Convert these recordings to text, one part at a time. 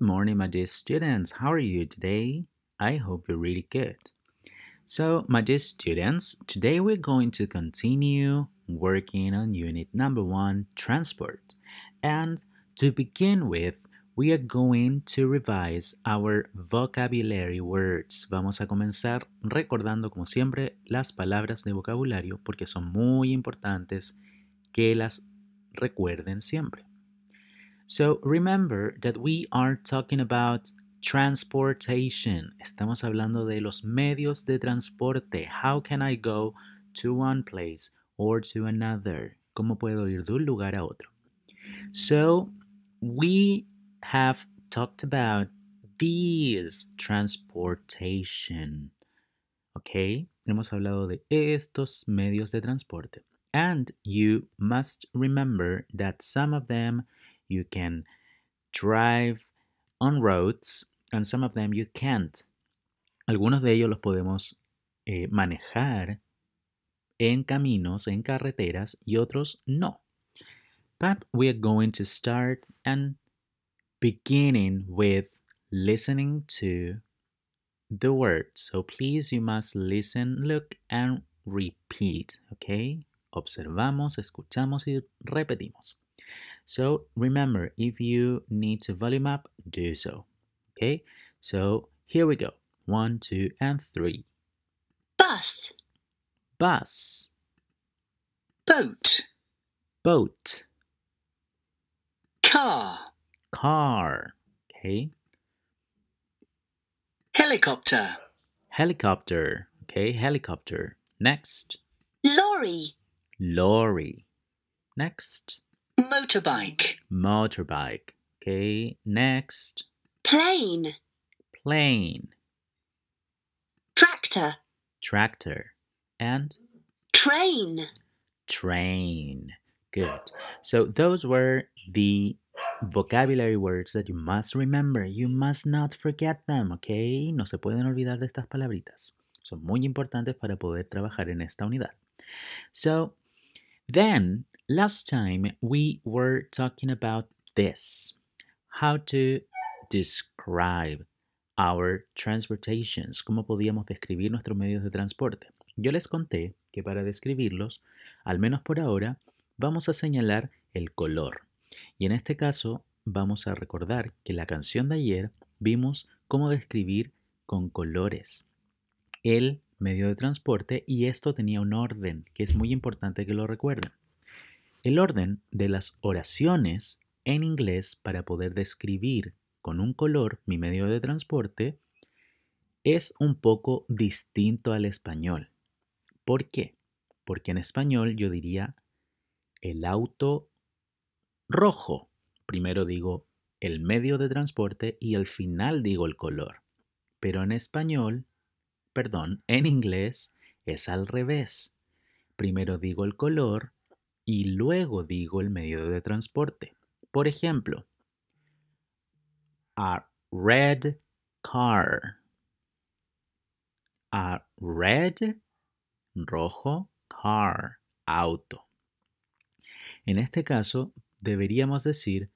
Good morning, my dear students. How are you today? I hope you're really good. So, my dear students, today we're going to continue working on unit number one, transport. And to begin with, we are going to revise our vocabulary words. Vamos a comenzar recordando, como siempre, las palabras de vocabulario porque son muy importantes que las recuerden siempre. So remember that we are talking about transportation. Estamos hablando de los medios de transporte. How can I go to one place or to another? ¿Cómo puedo ir de un lugar a otro? So we have talked about these transportation. Okay, hemos hablado de estos medios de transporte. And you must remember that some of them you can drive on roads and some of them you can't. Algunos de ellos los podemos eh, manejar en caminos, en carreteras y otros no. But we are going to start and beginning with listening to the words. So please you must listen, look and repeat, okay? Observamos, escuchamos y repetimos. So remember, if you need to volume up, do so. Okay, so here we go. One, two, and three. Bus. Bus. Boat. Boat. Car. Car. Okay. Helicopter. Helicopter. Okay, helicopter. Next. Lorry. Lorry. Next. Motorbike. Motorbike. Okay, next. Plane. Plane. Tractor. Tractor. And? Train. Train. Good. So those were the vocabulary words that you must remember. You must not forget them, okay? No se pueden olvidar de estas palabritas. Son muy importantes para poder trabajar en esta unidad. So, then Last time we were talking about this how to describe our transportations, cómo podíamos describir nuestros medios de transporte. Yo les conté que para describirlos, al menos por ahora, vamos a señalar el color. Y en este caso, vamos a recordar que la canción de ayer vimos cómo describir con colores el medio de transporte y esto tenía un orden que es muy importante que lo recuerden. El orden de las oraciones en inglés para poder describir con un color mi medio de transporte es un poco distinto al español. ¿Por qué? Porque en español yo diría el auto rojo. Primero digo el medio de transporte y al final digo el color. Pero en español, perdón, en inglés es al revés. Primero digo el color y luego digo el medio de transporte. Por ejemplo, a red car. A red, rojo, car, auto. En este caso, deberíamos decir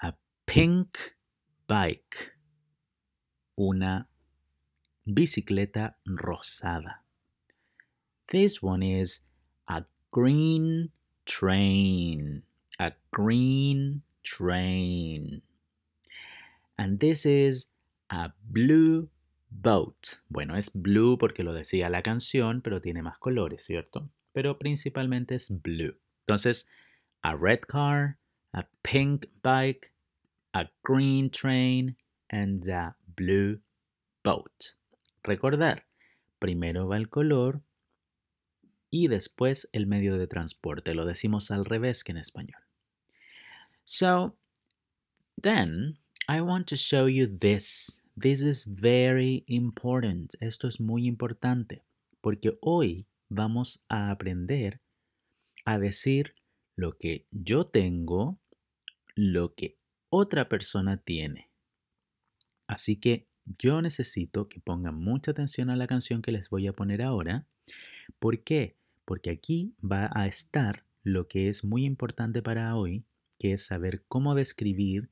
a pink bike, una bicicleta rosada. This one is a green train, a green train. And this is a blue boat. Bueno, es blue porque lo decía la canción, pero tiene más colores, ¿cierto? Pero principalmente es blue. Entonces, a red car, a pink bike, a green train, and a blue boat. Recordar, primero va el color, y después el medio de transporte. Lo decimos al revés que en español. So, then I want to show you this. This is very important. Esto es muy importante porque hoy vamos a aprender a decir lo que yo tengo, lo que otra persona tiene. Así que yo necesito que pongan mucha atención a la canción que les voy a poner ahora. ¿Por qué? porque aquí va a estar lo que es muy importante para hoy, que es saber cómo describir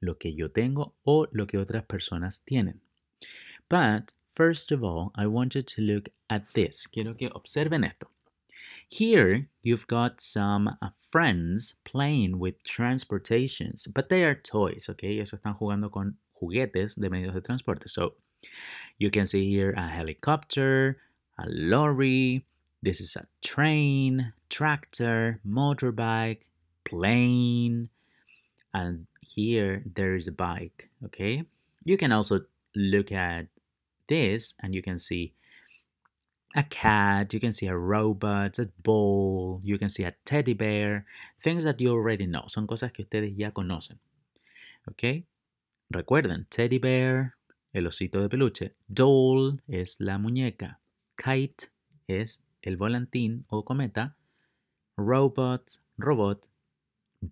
lo que yo tengo o lo que otras personas tienen. But first of all, I want to look at this. Quiero que observen esto. Here, you've got some uh, friends playing with transportations, but they are toys, okay? Eso están jugando con juguetes de medios de transporte. So, you can see here a helicopter, a lorry, This is a train, tractor, motorbike, plane, and here there is a bike, okay? You can also look at this and you can see a cat, you can see a robot, a ball, you can see a teddy bear, things that you already know, son cosas que ustedes ya conocen. Okay, Recuerden, teddy bear, el osito de peluche, doll es la muñeca, kite es el volantín o cometa, robot, robot,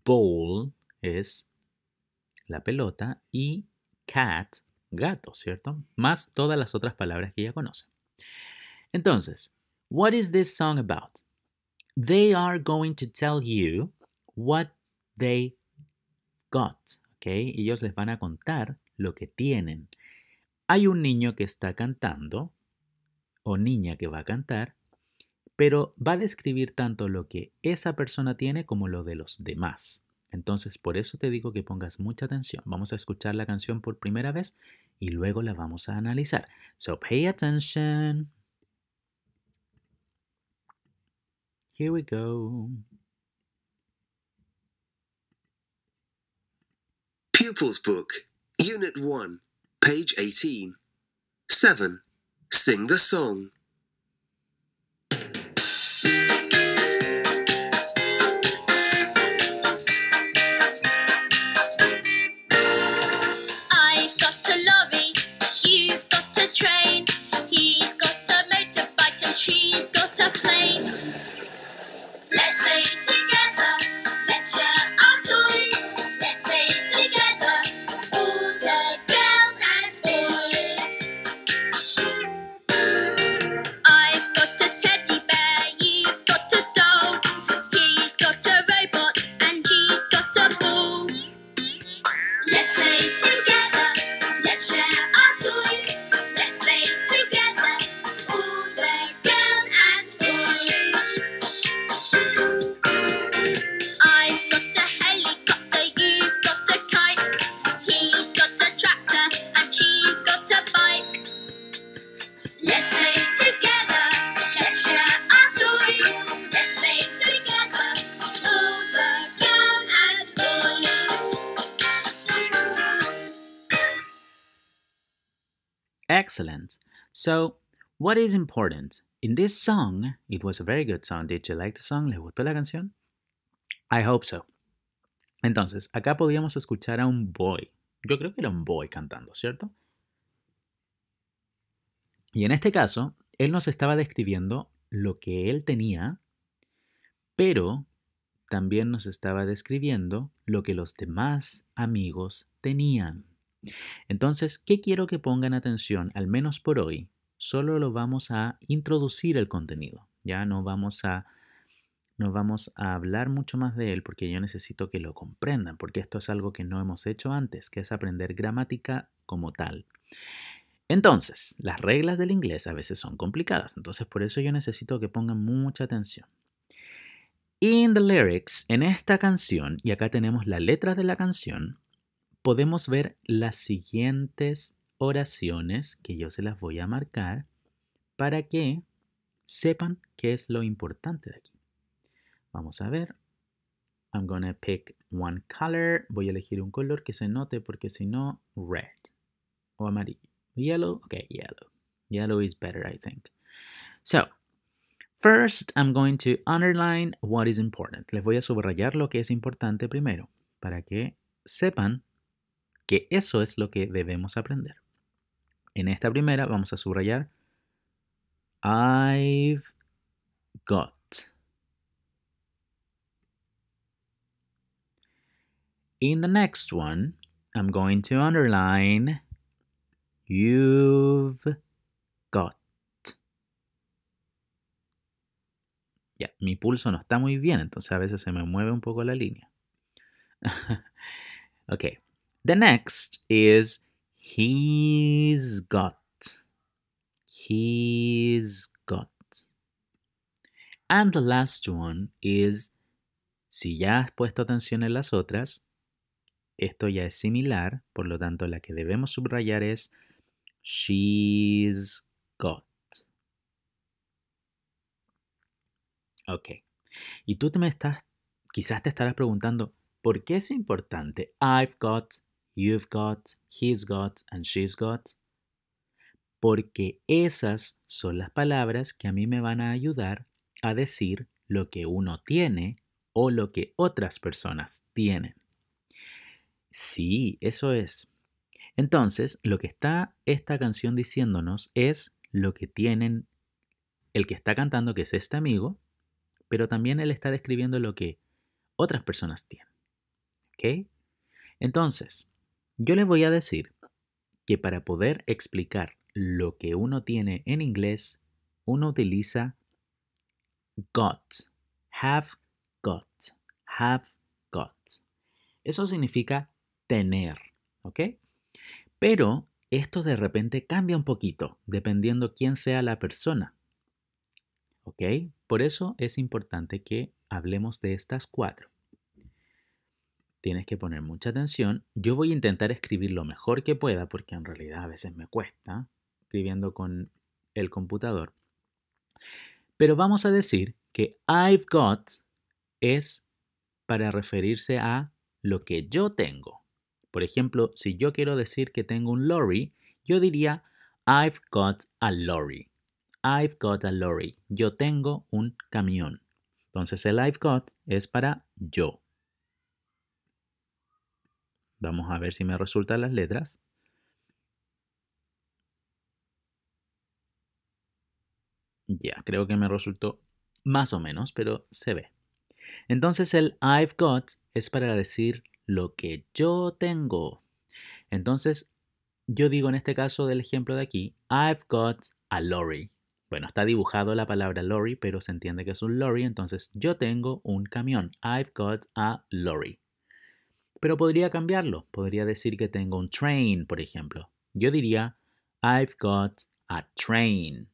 bowl es la pelota y cat, gato, ¿cierto? Más todas las otras palabras que ya conocen. Entonces, what is this song about? They are going to tell you what they got, ¿ok? Ellos les van a contar lo que tienen. Hay un niño que está cantando o niña que va a cantar pero va a describir tanto lo que esa persona tiene como lo de los demás. Entonces, por eso te digo que pongas mucha atención. Vamos a escuchar la canción por primera vez y luego la vamos a analizar. So pay attention. Here we go. Pupils Book, Unit 1, page 18. 7. Sing the song. you. Excellent. So, what is important? In this song, it was a very good song. ¿Le gustó la canción? I hope so. Entonces, acá podíamos escuchar a un boy. Yo creo que era un boy cantando, ¿cierto? Y en este caso, él nos estaba describiendo lo que él tenía, pero también nos estaba describiendo lo que los demás amigos tenían. Entonces, ¿qué quiero que pongan atención? Al menos por hoy, solo lo vamos a introducir el contenido. Ya no vamos a no vamos a hablar mucho más de él porque yo necesito que lo comprendan, porque esto es algo que no hemos hecho antes, que es aprender gramática como tal. Entonces, las reglas del inglés a veces son complicadas, entonces por eso yo necesito que pongan mucha atención. In the lyrics, en esta canción, y acá tenemos las letra de la canción, podemos ver las siguientes oraciones que yo se las voy a marcar para que sepan qué es lo importante de aquí. Vamos a ver. I'm gonna pick one color. Voy a elegir un color que se note porque si no, red o amarillo. Yellow? Okay, yellow. Yellow is better, I think. So, first I'm going to underline what is important. Les voy a subrayar lo que es importante primero para que sepan que eso es lo que debemos aprender. En esta primera vamos a subrayar I've got. In the next one, I'm going to underline you've got. Ya, mi pulso no está muy bien, entonces a veces se me mueve un poco la línea. ok. The next is he's got. He's got. And the last one is, si ya has puesto atención en las otras, esto ya es similar, por lo tanto la que debemos subrayar es she's got. Ok. Y tú te me estás, quizás te estarás preguntando, ¿por qué es importante I've got, you've got, he's got and she's got. Porque esas son las palabras que a mí me van a ayudar a decir lo que uno tiene o lo que otras personas tienen. Sí, eso es. Entonces, lo que está esta canción diciéndonos es lo que tienen el que está cantando, que es este amigo, pero también él está describiendo lo que otras personas tienen. ¿Ok? Entonces, yo les voy a decir que para poder explicar lo que uno tiene en inglés, uno utiliza got, have got, have got. Eso significa tener, ¿ok? Pero esto de repente cambia un poquito dependiendo quién sea la persona, ¿ok? Por eso es importante que hablemos de estas cuatro tienes que poner mucha atención. Yo voy a intentar escribir lo mejor que pueda, porque en realidad a veces me cuesta escribiendo con el computador. Pero vamos a decir que I've got es para referirse a lo que yo tengo. Por ejemplo, si yo quiero decir que tengo un lorry, yo diría I've got a lorry. I've got a lorry. Yo tengo un camión. Entonces el I've got es para yo. Vamos a ver si me resultan las letras. Ya, creo que me resultó más o menos, pero se ve. Entonces el I've got es para decir lo que yo tengo. Entonces yo digo en este caso del ejemplo de aquí, I've got a lorry. Bueno, está dibujado la palabra lorry, pero se entiende que es un lorry, entonces yo tengo un camión. I've got a lorry pero podría cambiarlo. Podría decir que tengo un train, por ejemplo. Yo diría, I've got a train.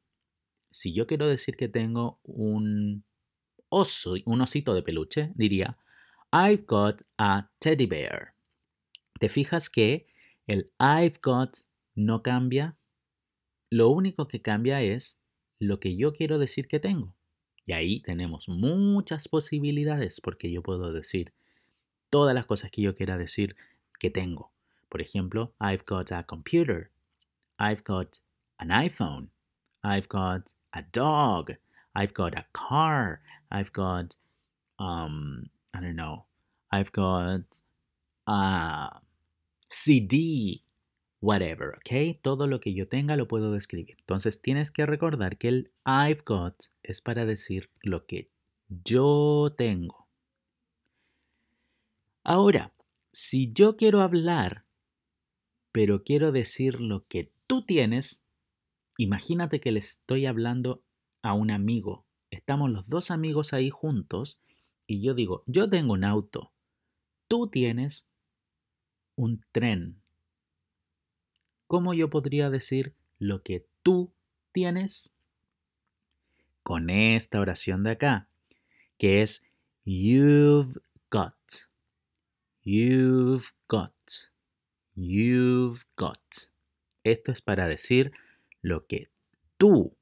Si yo quiero decir que tengo un oso, un osito de peluche, diría, I've got a teddy bear. Te fijas que el I've got no cambia. Lo único que cambia es lo que yo quiero decir que tengo. Y ahí tenemos muchas posibilidades porque yo puedo decir todas las cosas que yo quiera decir que tengo. Por ejemplo, I've got a computer. I've got an iPhone. I've got a dog. I've got a car. I've got, um, I don't know. I've got a ah, CD. Whatever, ¿ok? Todo lo que yo tenga lo puedo describir. Entonces tienes que recordar que el I've got es para decir lo que yo tengo. Ahora, si yo quiero hablar, pero quiero decir lo que tú tienes, imagínate que le estoy hablando a un amigo. Estamos los dos amigos ahí juntos y yo digo, yo tengo un auto, tú tienes un tren. ¿Cómo yo podría decir lo que tú tienes? Con esta oración de acá, que es you've got. You've got. You've got. Esto es para decir lo que tú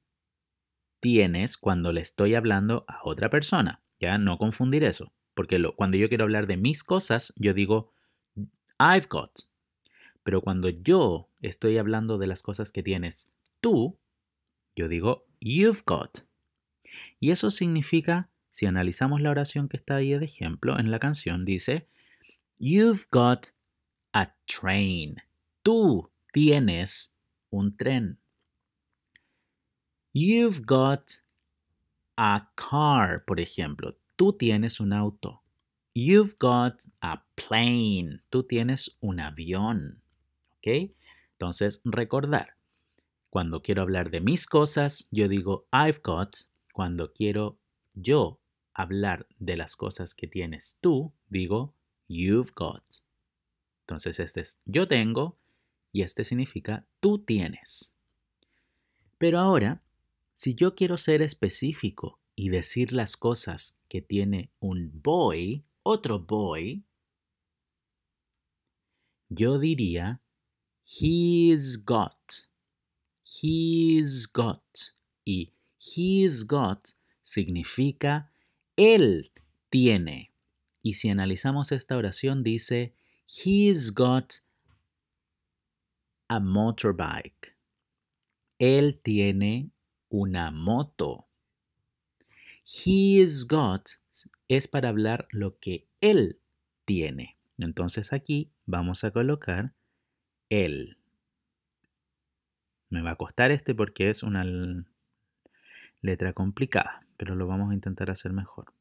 tienes cuando le estoy hablando a otra persona. Ya no confundir eso. Porque cuando yo quiero hablar de mis cosas, yo digo I've got. Pero cuando yo estoy hablando de las cosas que tienes tú, yo digo you've got. Y eso significa, si analizamos la oración que está ahí de ejemplo en la canción, dice You've got a train. Tú tienes un tren. You've got a car, por ejemplo. Tú tienes un auto. You've got a plane. Tú tienes un avión. ¿Ok? Entonces, recordar. Cuando quiero hablar de mis cosas, yo digo I've got. Cuando quiero yo hablar de las cosas que tienes tú, digo You've got. Entonces este es yo tengo y este significa tú tienes. Pero ahora, si yo quiero ser específico y decir las cosas que tiene un boy, otro boy, yo diría he's got. He's got. Y he's got significa él tiene. Y si analizamos esta oración, dice, He's got a motorbike. Él tiene una moto. He's got es para hablar lo que él tiene. Entonces aquí vamos a colocar él. Me va a costar este porque es una letra complicada, pero lo vamos a intentar hacer mejor.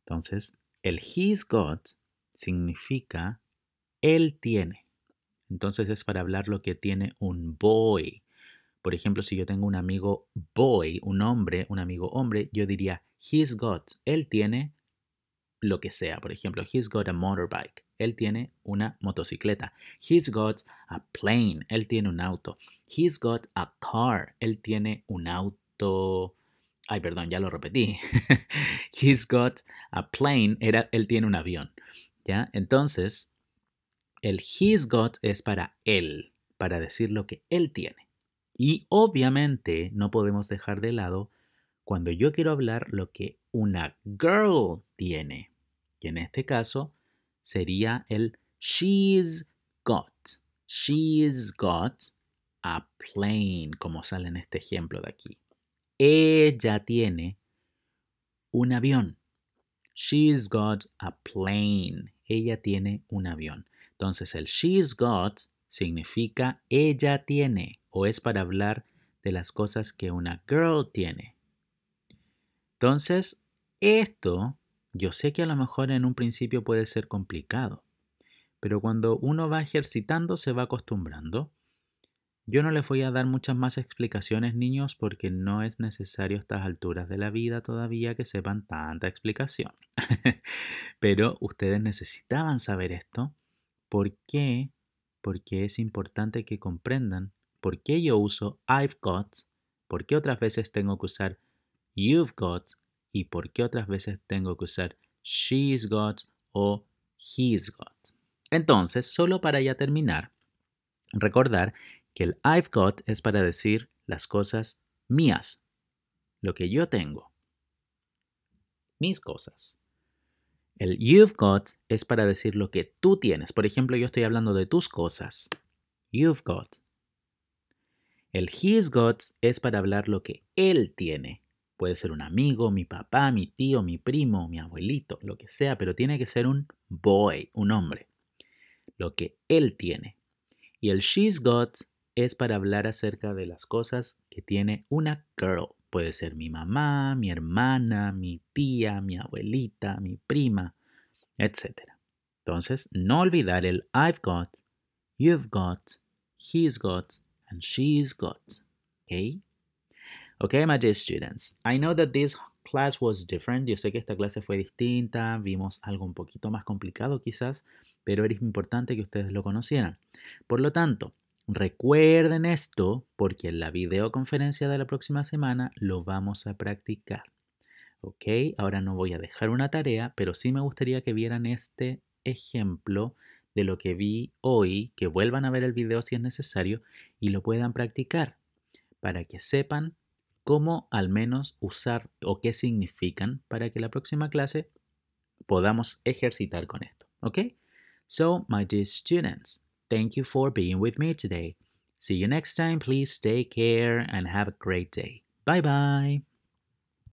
Entonces, el He's got significa él tiene. Entonces es para hablar lo que tiene un boy. Por ejemplo, si yo tengo un amigo boy, un hombre, un amigo hombre, yo diría he's got, él tiene lo que sea. Por ejemplo, he's got a motorbike, él tiene una motocicleta. He's got a plane, él tiene un auto. He's got a car, él tiene un auto Ay, perdón, ya lo repetí. He's got a plane. Era, él tiene un avión. ¿Ya? Entonces, el he's got es para él, para decir lo que él tiene. Y obviamente no podemos dejar de lado cuando yo quiero hablar lo que una girl tiene. Y en este caso sería el she's got. She's got a plane, como sale en este ejemplo de aquí. Ella tiene un avión. She's got a plane. Ella tiene un avión. Entonces el she's got significa ella tiene o es para hablar de las cosas que una girl tiene. Entonces, esto yo sé que a lo mejor en un principio puede ser complicado, pero cuando uno va ejercitando se va acostumbrando yo no les voy a dar muchas más explicaciones, niños, porque no es necesario a estas alturas de la vida todavía que sepan tanta explicación. Pero ustedes necesitaban saber esto. ¿Por qué? Porque es importante que comprendan por qué yo uso I've got, por qué otras veces tengo que usar you've got y por qué otras veces tengo que usar she's got o he's got. Entonces, solo para ya terminar, recordar que el I've got es para decir las cosas mías, lo que yo tengo, mis cosas. El you've got es para decir lo que tú tienes. Por ejemplo, yo estoy hablando de tus cosas. You've got. El he's got es para hablar lo que él tiene. Puede ser un amigo, mi papá, mi tío, mi primo, mi abuelito, lo que sea, pero tiene que ser un boy, un hombre. Lo que él tiene. Y el she's got es para hablar acerca de las cosas que tiene una girl. Puede ser mi mamá, mi hermana, mi tía, mi abuelita, mi prima, etc. Entonces, no olvidar el I've got, you've got, he's got, and she's got. ¿Ok? Okay, my dear students, I know that this class was different. Yo sé que esta clase fue distinta, vimos algo un poquito más complicado quizás, pero era importante que ustedes lo conocieran. Por lo tanto, Recuerden esto porque en la videoconferencia de la próxima semana lo vamos a practicar. ¿Ok? Ahora no voy a dejar una tarea, pero sí me gustaría que vieran este ejemplo de lo que vi hoy, que vuelvan a ver el video si es necesario y lo puedan practicar para que sepan cómo al menos usar o qué significan para que la próxima clase podamos ejercitar con esto. ¿Ok? So, my dear students, Thank you for being with me today. See you next time. Please take care and have a great day. Bye bye.